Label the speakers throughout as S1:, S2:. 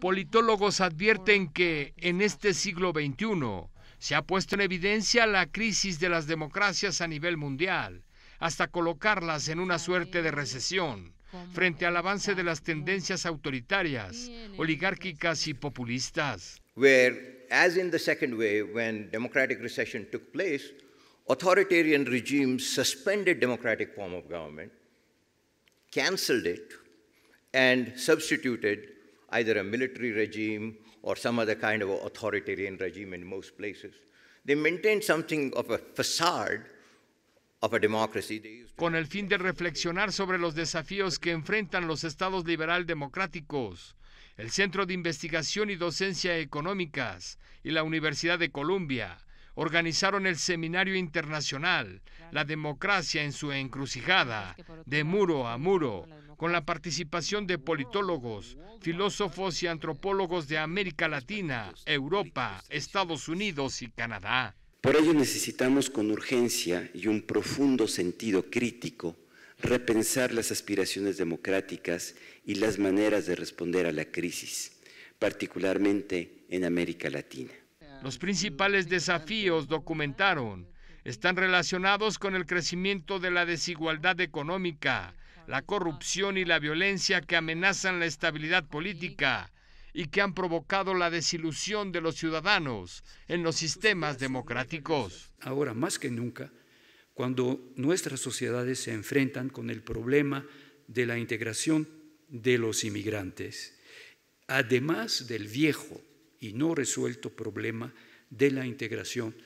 S1: Politólogos advierten que en este siglo XXI se ha puesto en evidencia la crisis de las democracias a nivel mundial, hasta colocarlas en una suerte de recesión frente al avance de las tendencias autoritarias, oligárquicas y populistas.
S2: Where, either a military regime or some other kind of authoritarian regime in most places. They maintain something of a facade con el
S1: fin de reflexionar sobre los desafíos que enfrentan los estados liberal democráticos. El Centro de Investigación y Docencia Económicas y la Universidad de Columbia organizaron el seminario internacional La democracia en su encrucijada, de muro a muro, con la participación de politólogos, filósofos y antropólogos de América Latina, Europa, Estados Unidos y Canadá.
S3: Por ello necesitamos con urgencia y un profundo sentido crítico repensar las aspiraciones democráticas y las maneras de responder a la crisis, particularmente en América Latina.
S1: Los principales desafíos documentaron están relacionados con el crecimiento de la desigualdad económica, la corrupción y la violencia que amenazan la estabilidad política y que han provocado la desilusión de los ciudadanos en los sistemas democráticos. Ahora más que nunca, cuando nuestras sociedades se enfrentan con el problema de la integración de los inmigrantes, además del viejo y no resuelto problema de la integración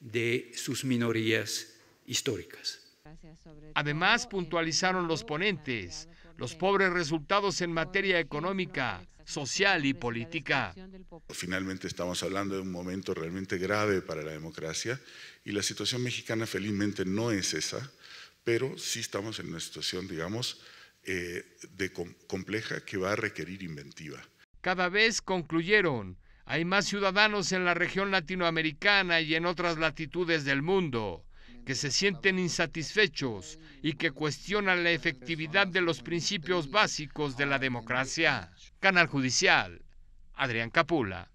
S1: de sus minorías históricas. Además, puntualizaron los ponentes los pobres resultados en materia económica, social y política.
S4: Finalmente estamos hablando de un momento realmente grave para la democracia y la situación mexicana felizmente no es esa, pero sí estamos en una situación, digamos, eh, de compleja que va a requerir inventiva.
S1: Cada vez concluyeron, hay más ciudadanos en la región latinoamericana y en otras latitudes del mundo que se sienten insatisfechos y que cuestionan la efectividad de los principios básicos de la democracia. Canal Judicial, Adrián Capula.